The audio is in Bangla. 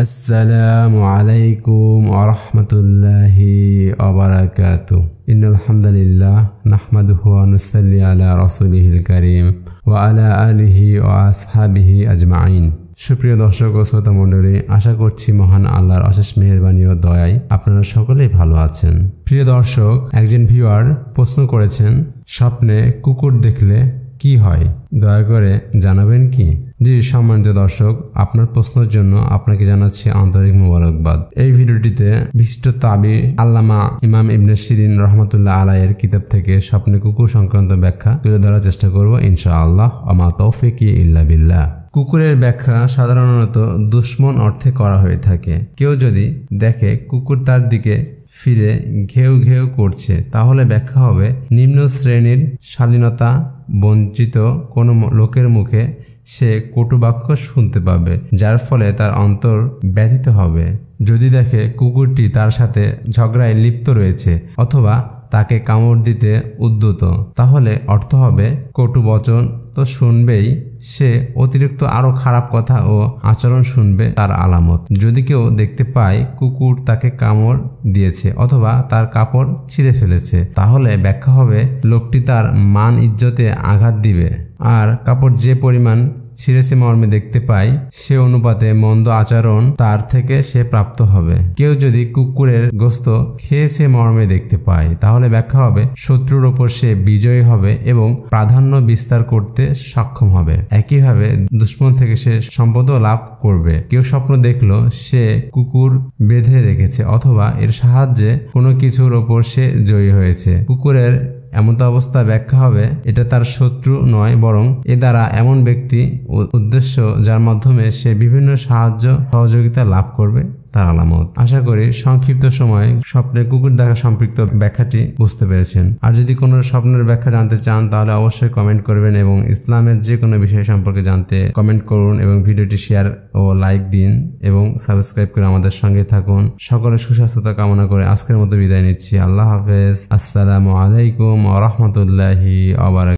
আসসালামু আলাইকুম আরহামতুল্লাহি অবরাকাত ইন আলহামদুলিল্লাহ নাহমাদুহু নুসাল্লি আলা রসুলিহিল করিম ওয়া আলা আলিহি ও আসহাবিহি আজমাইন সুপ্রিয় দর্শক ও শ্রোতা মণ্ডলী আশা করছি মহান আল্লাহর অশেষ মেহরবানি ও দয়ায় আপনারা সকলেই ভালো আছেন প্রিয় দর্শক একজন ভিউয়ার প্রশ্ন করেছেন স্বপ্নে কুকুর দেখলে কি হয় দয়া করে জানাবেন কি জি সম্মানিত দর্শক আপনার প্রশ্নের জন্য আপনাকে জানাচ্ছি আন্তরিক মোবারকবাদ এই ভিডিওটিতে বিশিষ্ট তাবি আল্লামা ইমাম ইবনে সিরিন রহমতুল্লাহ আলাইয়ের কিতাব থেকে স্বপ্নে কুকুর সংক্রান্ত ব্যাখ্যা তুলে ধরার চেষ্টা করব ইনশাআল্লাহ আমা তৌফিকি ইল্লা বিল্লাহ কুকুরের ব্যাখ্যা সাধারণত দুশ্মন অর্থে করা হয়ে থাকে কেউ যদি দেখে কুকুর তার দিকে ফিরে ঘেউ ঘেউ করছে তাহলে ব্যাখ্যা হবে নিম্ন শ্রেণীর স্বাধীনতা বঞ্চিত কোনো লোকের মুখে সে কটুবাক্য শুনতে পাবে যার ফলে তার অন্তর ব্যথিত হবে যদি দেখে কুকুরটি তার সাথে ঝগড়ায় লিপ্ত রয়েছে অথবা তাকে কামড় দিতে উদ্যত তাহলে অর্থ হবে কটু বচন তো শুনবেই সে অতিরিক্ত আরও খারাপ কথা ও আচরণ শুনবে তার আলামত যদি কেউ দেখতে পায় কুকুর তাকে কামড় দিয়েছে অথবা তার কাপড় ছিঁড়ে ফেলেছে তাহলে ব্যাখ্যা হবে লোকটি তার মান ইজ্জতে আঘাত দিবে আর কাপড় যে পরিমাণ সিরেসি মর্মে দেখতে পাই সে অনুপাতে মন্দ আচরণ তার থেকে সে প্রাপ্ত হবে কেউ যদি কুকুরের গোস্ত খেয়েছে মর্মে দেখতে পায় তাহলে ব্যাখ্যা হবে শত্রুর ওপর সে বিজয়ী হবে এবং প্রাধান্য বিস্তার করতে সক্ষম হবে একইভাবে দুশ্মন থেকে সে সম্পদ লাভ করবে কেউ স্বপ্ন দেখল সে কুকুর বেঁধে রেখেছে অথবা এর সাহায্যে কোনো কিছুর ওপর সে জয়ী হয়েছে কুকুরের এমন তো অবস্থা ব্যাখ্যা হবে এটা তার শত্রু নয় বরং এ দ্বারা এমন ব্যক্তি উদ্দেশ্য যার মাধ্যমে সে বিভিন্ন সাহায্য সহযোগিতা লাভ করবে তার আলামত আশা করি সংক্ষিপ্ত সময়ে স্বপ্নের কুকুর দেখা সম্পৃক্ত ব্যাখ্যাটি বুঝতে পেরেছেন আর যদি কোনো স্বপ্নের ব্যাখ্যা জানতে চান তাহলে অবশ্যই কমেন্ট করবেন এবং ইসলামের যে কোনো বিষয় সম্পর্কে জানতে কমেন্ট করুন এবং ভিডিওটি শেয়ার ও লাইক দিন এবং সাবস্ক্রাইব করে আমাদের সঙ্গে থাকুন সকলের সুস্বাস্থ্যতা কামনা করে আজকের মতো বিদায় নিচ্ছি আল্লাহ হাফেজ আসসালামু আলাইকুম আ রহমতুল্লাহি আবার